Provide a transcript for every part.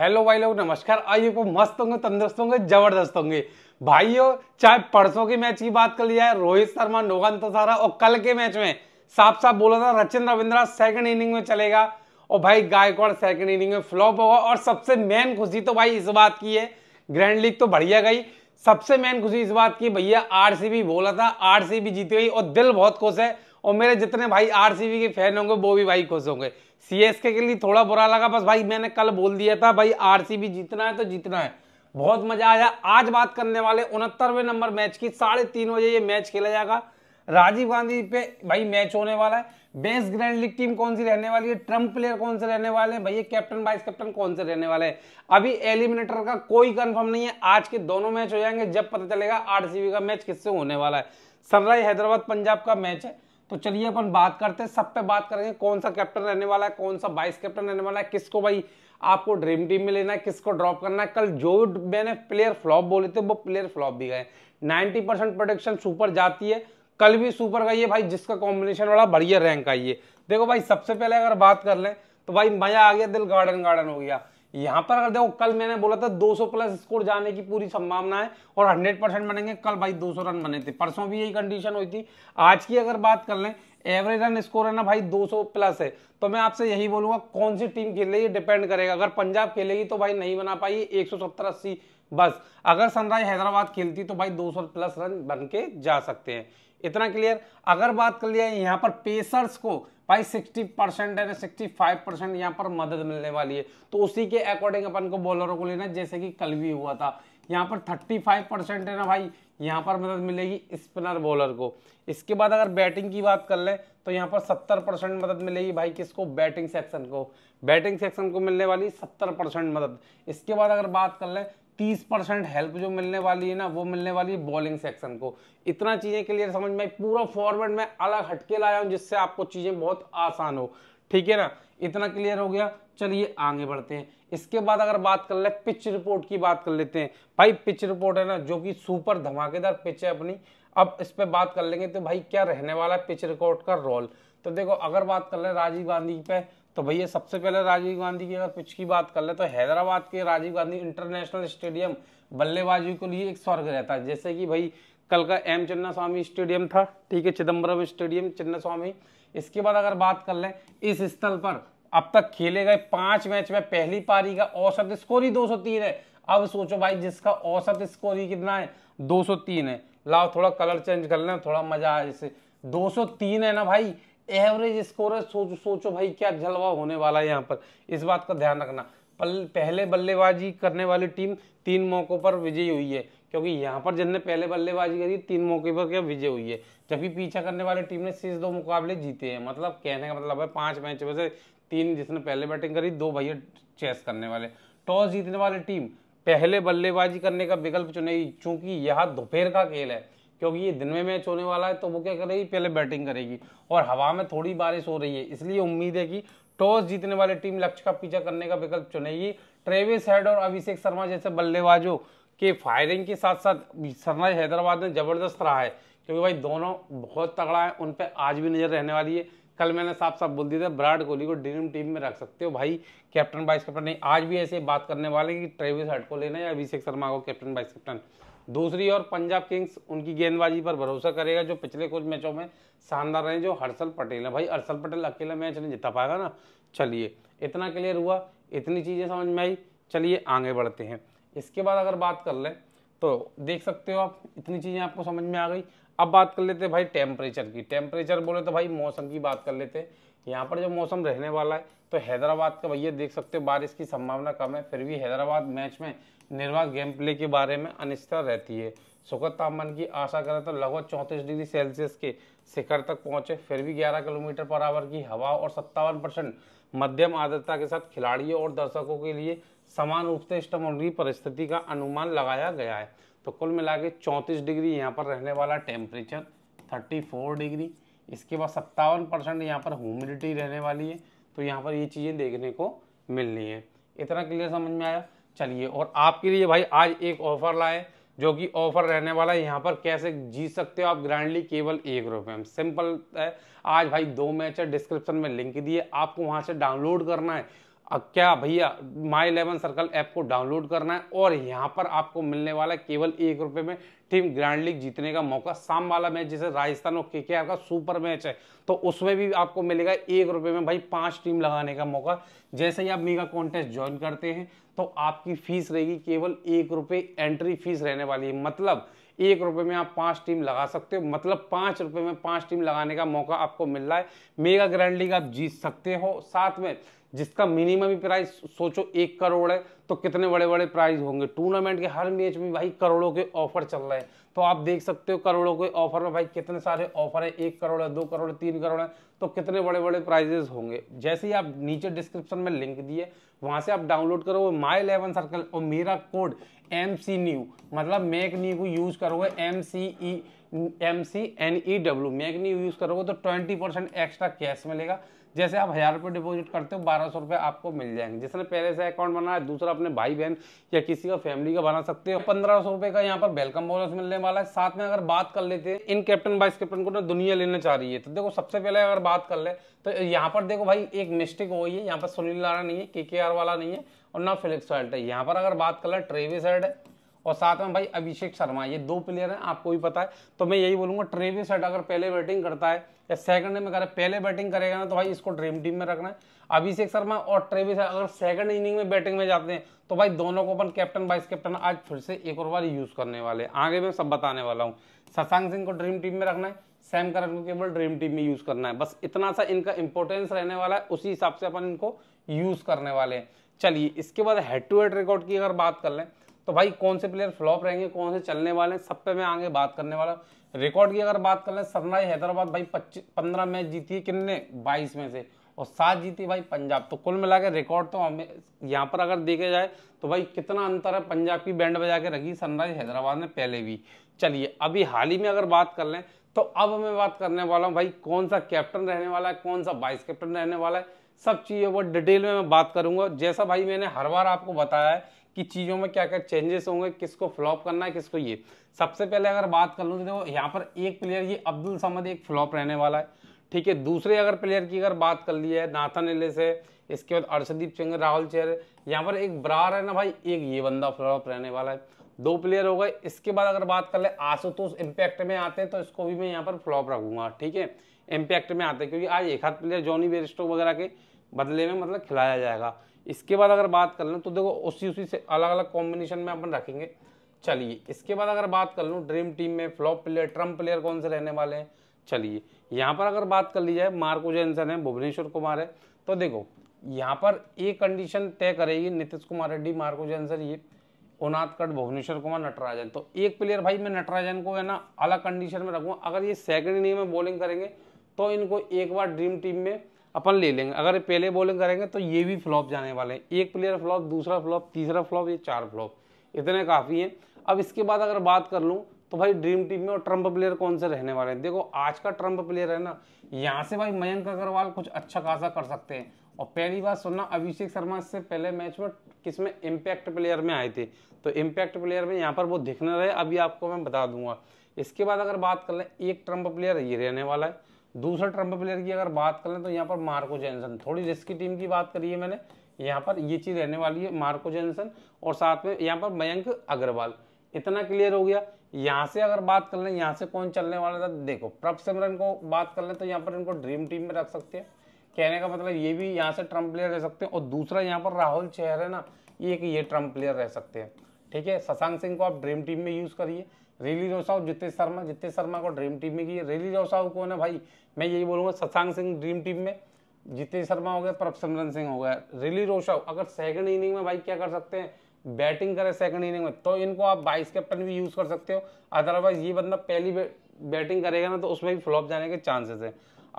hello भाई लोग नमस्कार आइए को मस्त होंगे तंदुरुस्त होंगे जबरदस्त होंगे भाइयों चाहे परसों के मैच की बात कर लिया है रोहित शर्मा नोगन तसारा और कल के मैच में साफ साफ बोला था रचिन रविंद्रा सेकंड इनिंग में चलेगा और भाई गायकवाड़ सेकंड इनिंग में फ्लॉप होगा और सबसे मेन खुशी तो भाई इस बात की है ग्रैंड लीग तो बढ़िया गई सबसे मेन खुशी इस बात की भैया आर बोला था आर जीती गई और दिल बहुत खुश है और मेरे जितने भाई आर के फैन होंगे वो भी भाई खुश होंगे सी के लिए थोड़ा बुरा लगा बस भाई मैंने कल बोल दिया था भाई आर जीतना है तो जीतना है बहुत मजा आया आज बात करने वाले उनहत्तरवें नंबर मैच की साढ़े तीन बजे ये मैच खेला जाएगा राजीव गांधी पे भाई मैच होने वाला है बेस्ट ग्रैंड लीग टीम कौन सी रहने वाली है ट्रंप प्लेयर कौन से रहने वाले हैं भैया कैप्टन वाइस कैप्टन कौन से रहने वाले हैं अभी एलिमिनेटर का कोई कंफर्म नहीं है आज के दोनों मैच हो जाएंगे जब पता चलेगा आरसीबी का मैच किससे होने वाला है सनराइज हैदराबाद पंजाब का मैच है तो चलिए अपन बात करते हैं सब पे बात करेंगे कौन सा कैप्टन रहने वाला है कौन सा वाइस कैप्टन रहने वाला है किसको भाई आपको ड्रीम टीम में लेना है किसको ड्रॉप करना है कल जो मैंने प्लेयर फ्लॉप बोले थे वो प्लेयर फ्लॉप भी गए 90 परसेंट प्रोडक्शन सुपर जाती है कल भी सुपर गई है भाई जिसका कॉम्बिनेशन वाला बढ़िया रैंक आई है देखो भाई सबसे पहले अगर बात कर लें तो भाई मज़ा आ गया दिल गार्डन गार्डन हो गया यहां पर अगर देखो कल मैंने बोला था 200 प्लस स्कोर जाने की पूरी संभावना है और 100 परसेंट बनेंगे कल भाई 200 रन बने थे परसों भी यही कंडीशन हुई थी आज की अगर बात कर लें एवरेज रन स्कोर है ना भाई 200 प्लस है तो मैं आपसे यही बोलूंगा कौन सी टीम खेल रही है डिपेंड करेगा अगर पंजाब खेलेगी तो भाई नहीं बना पाई एक सौ बस अगर सनराइज हैदराबाद खेलती तो भाई 200 प्लस रन बन के जा सकते हैं इतना क्लियर अगर बात कर लिया यहाँ पर पेसर्स को भाई 60 परसेंट है 65 परसेंट यहाँ पर मदद मिलने वाली है तो उसी के अकॉर्डिंग अपन को बॉलरों को लेना जैसे कि कल भी हुआ था यहाँ पर 35 परसेंट है ना भाई यहाँ पर मदद मिलेगी स्पिनर बॉलर को इसके बाद अगर बैटिंग की बात कर लें तो यहाँ पर 70 परसेंट मदद मिलेगी भाई किसको बैटिंग सेक्शन को बैटिंग सेक्शन को मिलने वाली 70 परसेंट मदद इसके बाद अगर बात कर लें तीस परसेंट हेल्प जो मिलने वाली है ना वो मिलने वाली है बॉलिंग सेक्शन को इतना चीज़ें क्लियर समझ में पूरा फॉर्मेट में अलग हटके लाया हूँ जिससे आपको चीज़ें बहुत आसान हो ठीक है ना इतना क्लियर हो गया चलिए आगे बढ़ते हैं इसके बाद अगर बात कर ले पिच रिपोर्ट की बात कर लेते हैं भाई पिच रिपोर्ट है ना जो कि सुपर धमाकेदार पिच है अपनी अब इस पर बात कर लेंगे तो भाई क्या रहने वाला है पिच रिकॉर्ड का रोल तो देखो अगर बात कर ले राजीव गांधी पे तो भैया सबसे पहले राजीव गांधी की अगर पिच की बात कर ले तो हैदराबाद के राजीव गांधी इंटरनेशनल स्टेडियम बल्लेबाजी के लिए एक स्वर्ग रहता है जैसे कि भाई कल का एम चन्ना स्वामी स्टेडियम था ठीक है चिदम्बरम स्टेडियम चन्ना स्वामी इसके बाद अगर बात कर लें इस स्थल पर अब तक खेले गए पांच मैच में पहली पारी का औसत स्कोर ही तीन है अब सोचो भाई जिसका औसत स्कोर ही कितना है तीन है लाओ थोड़ा कलर चेंज कर लें थोड़ा मजा आए जैसे तीन है ना भाई एवरेज स्कोर है सोचो सोचो भाई क्या जलवा होने वाला है यहाँ पर इस बात का ध्यान रखना पहले बल्लेबाजी करने वाली टीम तीन मौकों पर विजयी हुई है क्योंकि यहाँ पर जिनने पहले बल्लेबाजी करी तीन मौके पर क्या विजय हुई है जबकि पीछा करने वाली टीम ने शेष दो मुकाबले जीते हैं मतलब कहने का मतलब है पांच मैच में से तीन जिसने पहले बैटिंग करी दो भैया चेस करने वाले टॉस जीतने वाली टीम पहले बल्लेबाजी करने का विकल्प चुनेगी चूंकि यह दोपहर का खेल है क्योंकि ये दिन में मैच होने वाला है तो वो क्या करेगी पहले बैटिंग करेगी और हवा में थोड़ी बारिश हो रही है इसलिए उम्मीद है कि टॉस जीतने वाली टीम लक्ष्य का पीछा करने का विकल्प चुनेगी ट्रेविस हेड और अभिषेक शर्मा जैसे बल्लेबाजों के फायरिंग के साथ साथ सनराइज हैदराबाद ने जबरदस्त रहा है क्योंकि भाई दोनों बहुत तगड़ा है उन पर आज भी नज़र रहने वाली है कल मैंने साफ साफ बोल दिया था विराट कोहली को ड्रीम टीम में रख सकते हो भाई कैप्टन वाइस कैप्टन नहीं आज भी ऐसे बात करने वाले कि ट्रेविस हेड को लेना या अभिषेक शर्मा को कैप्टन वाइस कैप्टन दूसरी ओर पंजाब किंग्स उनकी गेंदबाजी पर भरोसा करेगा जो पिछले कुछ मैचों में शानदार रहे जो हर्षल पटेल है भाई हर्षल पटेल अकेला मैच नहीं जिता पाएगा ना चलिए इतना क्लियर हुआ इतनी चीज़ें समझ में आई चलिए आगे बढ़ते हैं इसके बाद अगर बात कर लें तो देख सकते हो आप इतनी चीज़ें आपको समझ में आ गई अब बात कर लेते हैं भाई टेम्परेचर की टेम्परेचर बोले तो भाई मौसम की बात कर लेते हैं यहाँ पर जो मौसम रहने वाला है तो हैदराबाद का भैया देख सकते हो बारिश की संभावना कम है फिर भी हैदराबाद मैच में निर्वाह गेम प्ले के बारे में अनिश्चित रहती है सुखद तापमान की आशा करें तो लगभग चौंतीस डिग्री सेल्सियस के शिखर तक पहुँचे फिर भी 11 किलोमीटर पर आवर की हवा और सत्तावन परसेंट मध्यम आर्द्रता के साथ खिलाड़ियों और दर्शकों के लिए समान रूप से इष्टमंगी परिस्थिति का अनुमान लगाया गया है तो कुल मिला के चौंतीस डिग्री यहाँ पर रहने वाला टेम्परेचर थर्टी डिग्री इसके बाद सत्तावन परसेंट यहाँ पर ह्यूमिडिटी रहने वाली है तो यहाँ पर ये चीज़ें देखने को मिलनी है इतना क्लियर समझ में आया चलिए और आपके लिए भाई आज एक ऑफर लाए जो कि ऑफर रहने वाला है यहाँ पर कैसे जीत सकते हो आप ग्रैंडली केवल एक रुपये में सिंपल है आज भाई दो मैच है डिस्क्रिप्शन में लिंक दिए आपको वहाँ से डाउनलोड करना है क्या भैया माई इलेवन सर्कल ऐप को डाउनलोड करना है और यहाँ पर आपको मिलने वाला है केवल एक रुपये में टीम ग्रैंड लीग जीतने का मौका शाम वाला मैच जैसे राजस्थान और के का सुपर मैच है तो उसमें भी आपको मिलेगा एक रुपये में भाई पांच टीम लगाने का मौका जैसे ही आप मेगा कॉन्टेस्ट ज्वाइन करते हैं तो आपकी फीस रहेगी केवल एक रुपये एंट्री फीस रहने वाली है मतलब एक रुपये में आप पांच टीम लगा सकते हो मतलब पाँच रुपये में पांच टीम लगाने का मौका आपको मिल रहा है मेगा ग्रैंड लीग आप जीत सकते हो साथ में जिसका मिनिमम प्राइस सोचो एक करोड़ है तो कितने बड़े बड़े प्राइज होंगे टूर्नामेंट के हर मैच में भाई करोड़ों के ऑफर चल रहे हैं तो आप देख सकते हो करोड़ों के ऑफर में भाई कितने सारे ऑफर है एक करोड़ है दो करोड़ तीन करोड़ है तो कितने बड़े बड़े प्राइजेस होंगे जैसे ही आप नीचे डिस्क्रिप्शन में लिंक दिए वहाँ से आप डाउनलोड करो माई इलेवन सर्कल और मेरा कोड एम सी न्यू मतलब मैक न्यू को यूज करोगे M C E M C N E W mac new use करोगे तो ट्वेंटी परसेंट एक्स्ट्रा कैश मिलेगा जैसे आप हज़ार रुपये डिपॉजिट करते हो बारह सौ रुपये आपको मिल जाएंगे जिसने पहले से अकाउंट बनाया है दूसरा अपने भाई बहन या किसी का फैमिली का बना सकते हो पंद्रह सौ रुपये का यहाँ पर वेलकम बोनस मिलने वाला है साथ में अगर बात कर लेते हैं इन कैप्टन वाइस कैप्टन को ना दुनिया लेना चाह रही है तो देखो सबसे पहले अगर बात कर ले तो यहाँ पर देखो भाई एक मिस्टेक हो गई है यहाँ पर सुनील लारा नहीं है के वाला नहीं है और ना फिलिप्स वाइल्ट है यहाँ पर अगर बात कर ले ट्रेविस हेड है और साथ में भाई अभिषेक शर्मा ये दो प्लेयर हैं आपको भी पता है तो मैं यही बोलूंगा ट्रेविस हेड अगर पहले बैटिंग करता है या सेकंड में करे पहले बैटिंग करेगा ना तो भाई इसको ड्रीम टीम में रखना है अभिषेक शर्मा और ट्रेविस सेट अगर सेकंड इनिंग में बैटिंग में जाते हैं तो भाई दोनों को अपन कैप्टन वाइस कैप्टन आज फिर से एक और बार यूज करने वाले आगे मैं सब बताने वाला हूँ शशांक सिंह को ड्रीम टीम में रखना है सैम करण को केवल ड्रीम टीम में यूज करना है बस इतना सा इनका इंपॉर्टेंस रहने वाला है उसी हिसाब से अपन इनको यूज करने वाले हैं चलिए इसके बाद हेड टू हेड रिकॉर्ड की अगर बात कर लें तो भाई कौन से प्लेयर फ्लॉप रहेंगे कौन से चलने वाले हैं सब पे मैं आगे बात करने वाला रिकॉर्ड की अगर बात कर लें सनराइज हैदराबाद भाई पच्चीस पंद्रह मैच जीती है किन्ने बाईस में से और सात जीती भाई पंजाब तो कुल मिला के रिकॉर्ड तो हमें यहाँ पर अगर देखा जाए तो भाई कितना अंतर है पंजाब की बैंड बजा के रखी सनराइज हैदराबाद ने पहले भी चलिए अभी हाल ही में अगर बात कर लें तो अब मैं बात करने वाला हूँ भाई कौन सा कैप्टन रहने वाला है कौन सा वाइस कैप्टन रहने वाला है सब चीज़ें वो डिटेल में मैं बात करूंगा जैसा भाई मैंने हर बार आपको बताया है कि चीज़ों में क्या क्या चेंजेस होंगे किसको फ्लॉप करना है किसको ये सबसे पहले अगर बात कर लूँ तो देखो यहाँ पर एक प्लेयर ये अब्दुल समद एक फ्लॉप रहने वाला है ठीक है दूसरे अगर प्लेयर की अगर बात कर ली है नाथन एलिस है इसके बाद अर्शदीप सिंह राहुल चेहर यहाँ पर एक ब्रार है ना भाई एक ये बंदा फ्लॉप रहने वाला है दो प्लेयर हो गए इसके बाद अगर बात कर ले आशुतोष इम्पैक्ट में आते हैं तो इसको भी मैं यहाँ पर फ्लॉप रखूंगा ठीक है इम्पैक्ट में आते हैं क्योंकि आज एक हाथ प्लेयर जॉनी बेरिस्टो वगैरह के बदले में मतलब खिलाया जाएगा इसके बाद अगर बात कर लूँ तो देखो उसी उसी से अलग अलग कॉम्बिनेशन में अपन रखेंगे चलिए इसके बाद अगर बात कर लूँ ड्रीम टीम में फ्लॉप प्लेयर ट्रम्प प्लेयर कौन से रहने वाले हैं चलिए यहाँ पर अगर बात कर ली जाए मार्को जैनसन है भुवनेश्वर कुमार है तो देखो यहाँ पर एक कंडीशन तय करेगी नीतीश कुमार रेड्डी मार्को जैनसन ये उनाथकट भुवनेश्वर कुमार नटराजन तो एक प्लेयर भाई मैं नटराजन को है ना अलग कंडीशन में रखूँगा अगर ये सेकंड इनिंग में बॉलिंग करेंगे तो इनको एक बार ड्रीम टीम में अपन ले लेंगे अगर पहले बॉलिंग करेंगे तो ये भी फ्लॉप जाने वाले हैं एक प्लेयर फ्लॉप दूसरा फ्लॉप तीसरा फ्लॉप ये चार फ्लॉप इतने काफ़ी हैं अब इसके बाद अगर बात कर लूँ तो भाई ड्रीम टीम में और ट्रम्प प्लेयर कौन से रहने वाले हैं देखो आज का ट्रम्प प्लेयर है ना यहाँ से भाई मयंक अग्रवाल कुछ अच्छा खासा कर सकते हैं और पहली बात सुनना अभिषेक शर्मा से पहले मैच में किस में इम्पैक्ट प्लेयर में आए थे तो इम्पैक्ट प्लेयर में यहाँ पर वो दिखने रहे अभी आपको मैं बता दूंगा इसके बाद अगर बात कर लें एक ट्रम्प प्लेयर ये रहने वाला है दूसरा ट्रम्प प्लेयर की अगर बात करें तो यहाँ पर मार्को जेनसन थोड़ी रिस्की टीम की बात करी है मैंने यहाँ पर ये चीज़ रहने वाली है मार्को जेनसन और साथ में यहाँ पर मयंक अग्रवाल इतना क्लियर हो गया यहाँ से अगर बात कर लें यहाँ से कौन चलने वाला था देखो प्रभ सिमरन को बात कर लें तो यहाँ पर इनको ड्रीम टीम में रख सकते हैं कहने का मतलब ये भी यहाँ से ट्रम्प प्लेयर रह सकते हैं और दूसरा यहाँ पर राहुल चेहर है ना ये कि ये ट्रम्प प्लेयर रह सकते हैं ठीक है शशांक सिंह को आप ड्रीम टीम में यूज़ करिए रेली रोसाऊ जितेश शर्मा जितेश शर्मा को ड्रीम टीम में की रेली रोसाऊ कौन है भाई मैं यही बोलूँगा सत्सांग सिंह ड्रीम टीम में जितेश शर्मा हो गया प्रभ सिंह हो गया रेली रोसाऊ अगर सेकंड इनिंग में भाई क्या कर सकते हैं बैटिंग करें सेकंड इनिंग में तो इनको आप बाईस कैप्टन भी यूज़ कर सकते हो अदरवाइज ये बंदा पहली बैटिंग करेगा ना तो उसमें भी फ्लॉप जाने के चांसेस हैं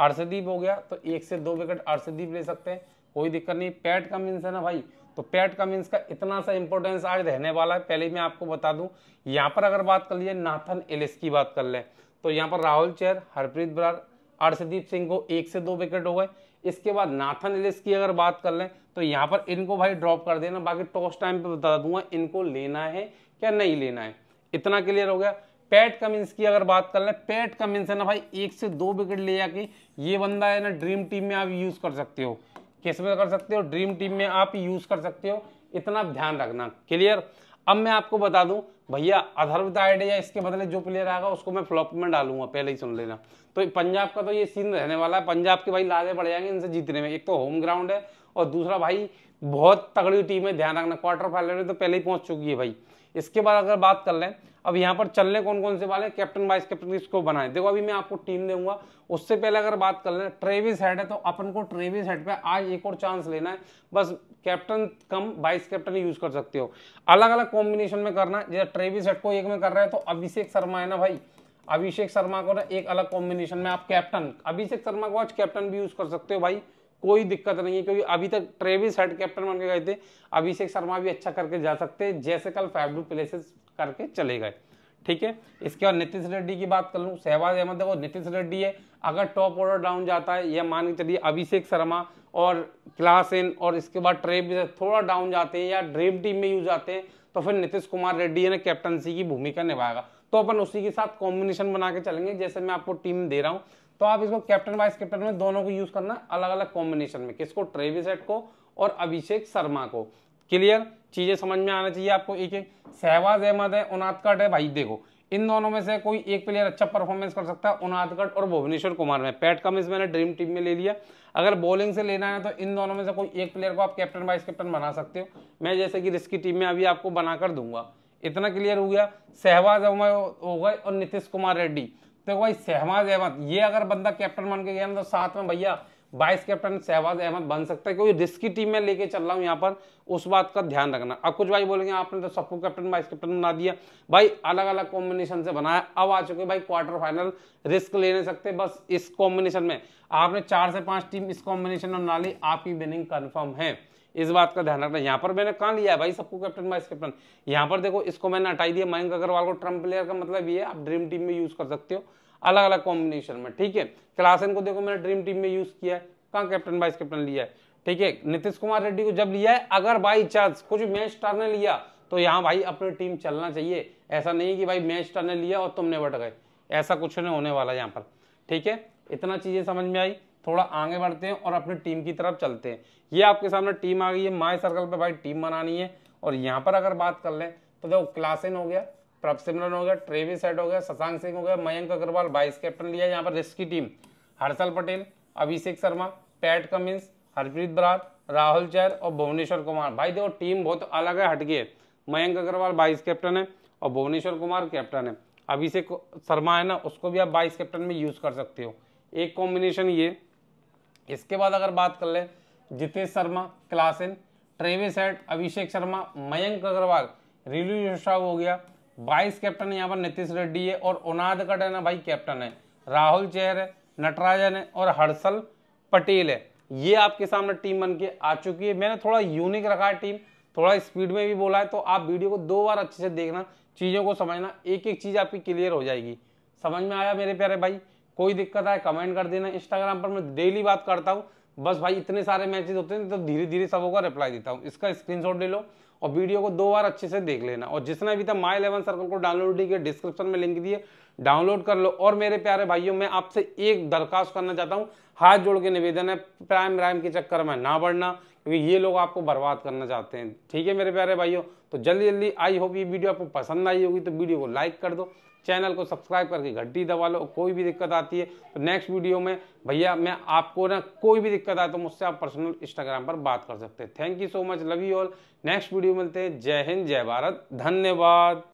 अर्शदीप हो गया तो एक से दो विकेट अर्शदीप ले सकते हैं कोई दिक्कत नहीं पैट कमिंस है ना भाई तो पैट कमिंस का इतना सा इंपॉर्टेंस आज रहने वाला है पहले मैं आपको बता दूं यहाँ पर अगर बात कर लीजिए नाथन एलिस की बात कर लें तो यहाँ पर राहुल चेर हरप्रीत बरार अर्षदीप सिंह को एक से दो विकेट हो गए इसके बाद नाथन एलिस की अगर बात कर लें तो यहाँ पर इनको भाई ड्रॉप कर देना बाकी टॉस टाइम पर बता दूंगा इनको लेना है क्या नहीं लेना है इतना क्लियर हो गया पैट कमिंस की अगर बात कर लें पैट कमिंस है ना भाई एक से दो विकेट ले जाके ये बंदा है ना ड्रीम टीम में आप यूज कर सकते हो किस में कर सकते हो ड्रीम टीम में आप यूज कर सकते हो इतना ध्यान रखना क्लियर अब मैं आपको बता दूं भैया अधर्व दाइडे या इसके बदले जो प्लेयर आएगा उसको मैं फ्लॉप में डालूंगा पहले ही सुन लेना तो पंजाब का तो ये सीन रहने वाला है पंजाब के भाई लाजे बढ़ जाएंगे इनसे जीतने में एक तो होम ग्राउंड है और दूसरा भाई बहुत तगड़ी टीम है ध्यान रखना क्वार्टर फाइनल में तो पहले ही पहुंच चुकी है भाई इसके बाद अगर बात कर लें अब यहाँ पर चलने कौन कौन से वाले कैप्टन वाइस कैप्टन किसको बनाए देखो अभी मैं आपको टीम दूंगा उससे पहले अगर बात कर लें ट्रेविस हेड है तो अपन को ट्रेविस हेड पे आज एक और चांस लेना है बस captain cum vice captain use कर सकते हो अलग अलग कॉम्बिनेशन में करना जैसे ट्रेविस हेड को एक में कर रहे हैं तो अभिषेक शर्मा है ना भाई अभिषेक शर्मा को ना एक अलग कॉम्बिनेशन में आप कैप्टन अभिषेक शर्मा को आज कैप्टन भी यूज कर सकते हो भाई कोई दिक्कत नहीं है क्योंकि अभी तक ट्रेविस हेड कैप्टन बन के गए थे अभिषेक शर्मा भी अच्छा करके जा सकते हैं जैसे कल फेवरू प्लेसेस करके चले गए ठीक है इसके बाद नीतीश रेड्डी की बात कर लूँ सहवाज अहमद देखो नीतीश रेड्डी है अगर टॉप ऑर्डर डाउन जाता है यह मान के चलिए अभिषेक शर्मा और क्लास क्लासेन और इसके बाद ट्रेप थोड़ा डाउन जाते हैं या ड्रीम टीम में यूज आते हैं तो फिर नीतीश कुमार रेड्डी ने कैप्टनसी की भूमिका निभाएगा तो अपन उसी के साथ कॉम्बिनेशन बना के चलेंगे जैसे मैं आपको टीम दे रहा हूँ तो आप इसको कैप्टन वाइस कैप्टन में दोनों को यूज करना अलग अलग कॉम्बिनेशन में किसको ट्रेविसेट को और अभिषेक शर्मा को क्लियर चीज़ें समझ में आना चाहिए आपको एक एक सहवाज अहमद है उनादकट है भाई देखो इन दोनों में से कोई एक प्लेयर अच्छा परफॉर्मेंस कर सकता है उनादकट और भुवनेश्वर कुमार में पैट इस मैंने ड्रीम टीम में ले लिया अगर बॉलिंग से लेना है तो इन दोनों में से कोई एक प्लेयर को आप कैप्टन वाइस कैप्टन बना सकते हो मैं जैसे कि रिस्की टीम में अभी आपको बनाकर दूंगा इतना क्लियर हो गया सहवाज अहमद हो गए और नीतीश कुमार रेड्डी तो भाई सहवाज अहमद ये अगर बंदा कैप्टन बन के गया ना तो साथ में भैया वाइस कैप्टन शहबाज अहमद बन सकता है क्योंकि रिस्की टीम में लेके चल रहा हूँ यहाँ पर उस बात का ध्यान रखना अब कुछ भाई बोलेंगे आपने तो सबको कैप्टन वाइस कैप्टन बना दिया भाई अलग अलग कॉम्बिनेशन से बनाया अब आ चुके भाई क्वार्टर फाइनल रिस्क ले नहीं सकते बस इस कॉम्बिनेशन में आपने चार से पांच टीम इस कॉम्बिनेशन में बना ली आपकी विनिंग कन्फर्म है इस बात का ध्यान रखना यहाँ पर मैंने कहा लिया है भाई सबको कैप्टन वाइस कैप्टन यहाँ पर देखो इसको मैंने हटाई दिया मयंक अग्रवाल को ट्रम्प प्लेयर का मतलब ये आप ड्रीम टीम में यूज कर सकते हो अलग अलग कॉम्बिनेशन में ठीक है क्लासन को देखो मैंने ड्रीम टीम में यूज किया है कहाँ कैप्टन वाइस कैप्टन लिया है ठीक है नीतीश कुमार रेड्डी को जब लिया है अगर बाई चांस कुछ मैच स्टार ने लिया तो यहाँ भाई अपनी टीम चलना चाहिए ऐसा नहीं कि भाई मैच स्टार ने लिया और तुम निबट गए ऐसा कुछ नहीं होने वाला यहाँ पर ठीक है इतना चीज़ें समझ में आई थोड़ा आगे बढ़ते हैं और अपनी टीम की तरफ चलते हैं ये आपके सामने टीम आ गई है माई सर्कल पर भाई टीम बनानी है और यहाँ पर अगर बात कर लें तो देखो क्लासेन हो गया प्रभ सिमरन हो गया ट्रेवी सेट हो गया शशांक सिंह हो गया मयंक अग्रवाल वाइस कैप्टन लिया यहाँ पर रिस्क की team Harshal Patel Abhishek Sharma Pat Cummins Harpreet Brar Rahul chair और भुवनेश्वर कुमार भाई देखो टीम बहुत अलग है हटके है मयंक अग्रवाल वाइस कैप्टन है और भुवनेश्वर कुमार कैप्टन है अभिषेक शर्मा है ना उसको भी आप वाइस कैप्टन में यूज़ कर सकते हो एक कॉम्बिनेशन ये इसके बाद अगर बात कर ले Jitesh Sharma Klaasen Travis Head Abhishek Sharma Mayank Agarwal रिलू हो गया वाइस कैप्टन यहाँ पर नीतीश रेड्डी है और उनाद ना भाई कैप्टन है राहुल चेहर है नटराजन है और हर्षल पटेल है ये आपके सामने टीम बन के आ चुकी है मैंने थोड़ा यूनिक रखा है टीम थोड़ा स्पीड में भी बोला है तो आप वीडियो को दो बार अच्छे से देखना चीज़ों को समझना एक एक चीज़ आपकी क्लियर हो जाएगी समझ में आया मेरे प्यारे भाई कोई दिक्कत आए कमेंट कर देना इंस्टाग्राम पर मैं डेली बात करता हूँ बस भाई इतने सारे मैचेज होते हैं तो धीरे धीरे सबों का रिप्लाई देता हूँ इसका स्क्रीनशॉट ले लो और वीडियो को दो बार अच्छे से देख लेना और जिसने अभी तक माई इलेवन सर्कल को डाउनलोड नहीं किया डिस्क्रिप्शन में लिंक दिए डाउनलोड कर लो और मेरे प्यारे भाइयों मैं आपसे एक दरखास्त करना चाहता हूँ हाथ जोड़ के निवेदन है प्राइम राइम के चक्कर में ना बढ़ना क्योंकि ये लोग आपको बर्बाद करना चाहते हैं ठीक है मेरे प्यारे भाइयों तो जल्दी जल्दी आई होप ये वीडियो आपको पसंद आई होगी तो वीडियो को लाइक कर दो चैनल को सब्सक्राइब करके घंटी दबा लो कोई भी दिक्कत आती है तो नेक्स्ट वीडियो में भैया मैं आपको ना कोई भी दिक्कत आए तो मुझसे आप पर्सनल इंस्टाग्राम पर बात कर सकते हैं thank you so much love you all next video मिलते हैं जय हिंद जय भारत धन्यवाद